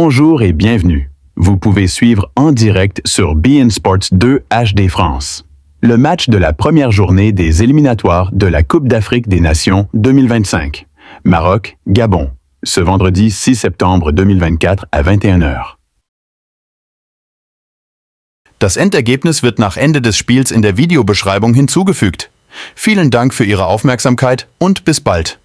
Bonjour et bienvenue. Vous pouvez suivre en direct sur BN Sports 2 HD France le match de la première journée des éliminatoires de la Coupe d'Afrique des Nations 2025. Maroc, Gabon, ce vendredi 6 septembre 2024 à 21h. Das Endergebnis wird nach Ende des Spiels in der Videobeschreibung hinzugefügt. Vielen Dank für Ihre Aufmerksamkeit und bis bald.